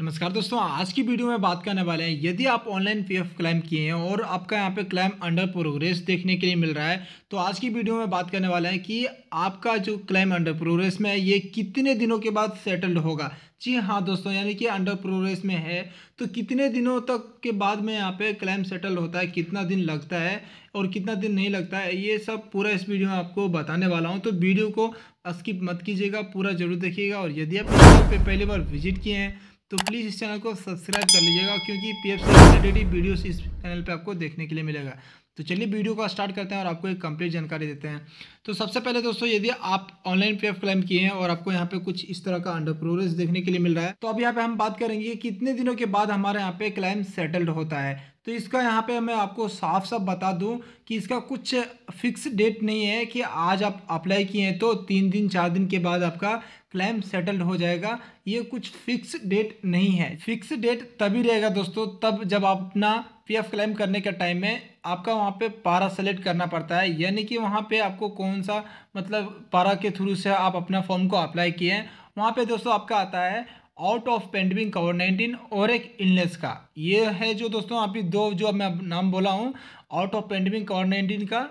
नमस्कार दोस्तों आज की वीडियो में बात करने वाले हैं यदि आप ऑनलाइन पीएफ क्लेम किए हैं और आपका यहाँ पे क्लेम अंडर प्रोग्रेस देखने के लिए मिल रहा है तो आज की वीडियो में बात करने वाले हैं कि आपका जो क्लेम अंडर प्रोग्रेस में है ये कितने दिनों के बाद सेटल्ड होगा जी हाँ दोस्तों यानी कि अंडर प्रोग्रेस में है तो कितने दिनों तक के बाद में यहाँ पे क्लेम सेटल होता है कितना दिन लगता है और कितना दिन नहीं लगता है ये सब पूरा इस वीडियो में आपको बताने वाला हूँ तो वीडियो को स्किप मत कीजिएगा पूरा जरूर देखिएगा और यदि आप पहली बार विजिट किए हैं तो प्लीज़ इस चैनल को सब्सक्राइब कर लीजिएगा क्योंकि P F C related videos इस चैनल पे आपको देखने के लिए मिलेगा तो चलिए वीडियो को स्टार्ट करते हैं और आपको एक कंप्लीट जानकारी देते हैं तो सबसे पहले दोस्तों यदि आप ऑनलाइन पी एफ क्लेम किए हैं और आपको यहाँ पे कुछ इस तरह का अंडर प्रोग्रेस देखने के लिए मिल रहा है तो अब यहाँ पे हम बात करेंगे कितने दिनों के बाद हमारे यहाँ पे क्लेम सेटल्ड होता है तो इसका यहाँ पे मैं आपको साफ साफ बता दूँ कि इसका कुछ फिक्स डेट नहीं है कि आज आप अप्लाई किए हैं तो तीन दिन चार दिन के बाद आपका क्लेम सेटल्ड हो जाएगा ये कुछ फिक्स डेट नहीं है फिक्स डेट तभी रहेगा दोस्तों तब जब आप अपना पीएफ क्लेम करने के टाइम में आपका वहाँ पे पारा सेलेक्ट करना पड़ता है यानी कि वहाँ पे आपको कौन सा मतलब पारा के थ्रू से आप अपना फॉर्म को अप्लाई किए हैं वहाँ पे दोस्तों आपका आता है out of pending cover nineteen और एक इलनेस का ये है जो दोस्तों आप दो जो मैं नाम बोला हूँ out of pending cover nineteen का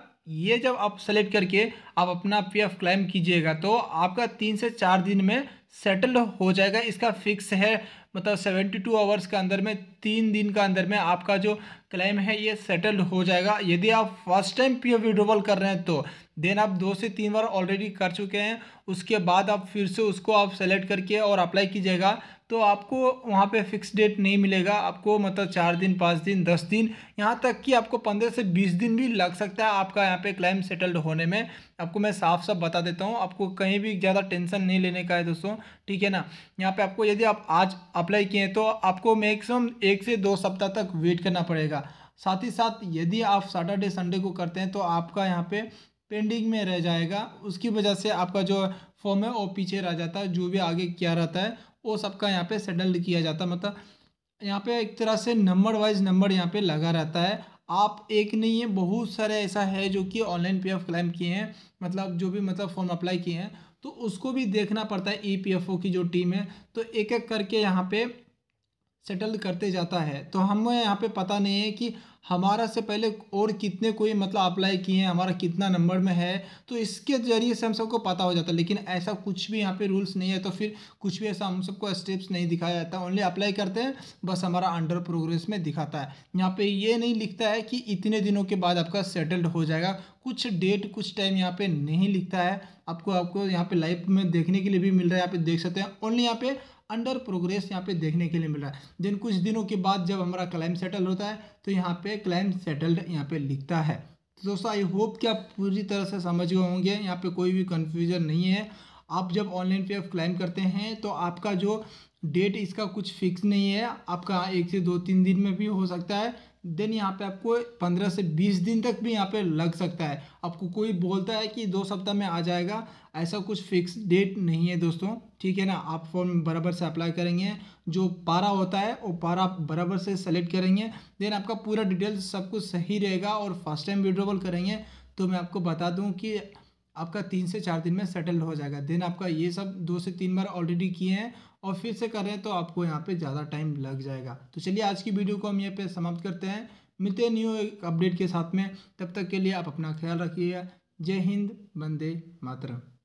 ये जब आप सेलेक्ट करके आप अपना पी एफ क्लेम कीजिएगा तो आपका तीन से चार दिन में सेटल हो जाएगा इसका फिक्स है मतलब सेवेंटी टू आवर्स के अंदर में तीन दिन का अंदर में आपका जो क्लेम है ये सेटल हो जाएगा यदि आप first time P F withdrawal कर रहे हैं तो देन आप दो से तीन बार ऑलरेडी कर चुके हैं उसके बाद आप फिर से उसको आप सेलेक्ट करके और अप्लाई कीजिएगा तो आपको वहाँ पे फिक्स डेट नहीं मिलेगा आपको मतलब चार दिन पाँच दिन दस दिन यहाँ तक कि आपको पंद्रह से बीस दिन भी लग सकता है आपका यहाँ पे क्लाइम सेटल्ड होने में आपको मैं साफ साफ बता देता हूँ आपको कहीं भी ज़्यादा टेंशन नहीं लेने का है दोस्तों ठीक है ना यहाँ पे आपको यदि आप आज अप्लाई किए हैं तो आपको मैक्सिमम एक से दो सप्ताह तक वेट करना पड़ेगा साथ ही साथ यदि आप सैटरडे संडे को करते हैं तो आपका यहाँ पे पेंडिंग में रह जाएगा उसकी वजह से आपका जो फॉर्म है वो पीछे रह जाता है जो भी आगे क्या रहता है वो सबका यहाँ पे सेटल्ड किया जाता है मतलब यहाँ पे एक तरह से नंबर वाइज नंबर यहाँ पे लगा रहता है आप एक नहीं है बहुत सारे ऐसा है जो कि ऑनलाइन पी एफ क्लेम किए हैं मतलब जो भी मतलब फॉर्म अप्लाई किए हैं तो उसको भी देखना पड़ता है ई पी एफ ओ की जो टीम है तो एक एक करके यहाँ पे सेटल करते जाता है तो हमें यहाँ पे पता नहीं है कि हमारा से पहले और कितने कोई मतलब अप्लाई किए हैं हमारा कितना नंबर में है तो इसके ज़रिए से हम सबको पता हो जाता है लेकिन ऐसा कुछ भी यहाँ पे रूल्स नहीं है तो फिर कुछ भी ऐसा हम सबको स्टेप्स नहीं दिखाया जाता ओनली अप्लाई करते हैं बस हमारा अंडर प्रोग्रेस में दिखाता है यहाँ पे ये नहीं लिखता है कि इतने दिनों के बाद आपका सेटल्ड हो जाएगा कुछ डेट कुछ टाइम यहाँ पे नहीं लिखता है आपको आपको यहाँ पे लाइव में देखने के लिए भी मिल रहा है यहाँ पे देख सकते हैं ओनली यहाँ पे अंडर प्रोग्रेस यहाँ पे देखने के लिए मिल रहा है दिन कुछ दिनों के बाद जब हमारा क्लाइम सेटल होता है तो यहाँ पे क्लाइम सेटल्ड यहाँ पे लिखता है तो दोस्तों आई होप कि आप पूरी तरह से समझ गए होंगे यहाँ पे कोई भी कन्फ्यूजन नहीं है आप जब ऑनलाइन पे क्लाइम करते हैं तो आपका जो डेट इसका कुछ फिक्स नहीं है आपका एक से दो तीन दिन में भी हो सकता है देन यहाँ पे आपको 15 से 20 दिन तक भी यहाँ पे लग सकता है आपको कोई बोलता है कि दो सप्ताह में आ जाएगा ऐसा कुछ फिक्स डेट नहीं है दोस्तों ठीक है ना आप फॉर्म बराबर से अप्लाई करेंगे जो पारा होता है वो पारा आप बराबर से सेलेक्ट करेंगे देन आपका पूरा डिटेल्स सब कुछ सही रहेगा और फर्स्ट टाइम विड्रोवल करेंगे तो मैं आपको बता दूँ कि आपका तीन से चार दिन में सेटल हो जाएगा देन आपका ये सब दो से तीन बार ऑलरेडी किए हैं और फिर से कर रहे हैं तो आपको यहाँ पे ज़्यादा टाइम लग जाएगा तो चलिए आज की वीडियो को हम यहाँ पे समाप्त करते हैं मिलते हैं न्यू एक अपडेट के साथ में तब तक के लिए आप अपना ख्याल रखिएगा जय हिंद बंदे मातरम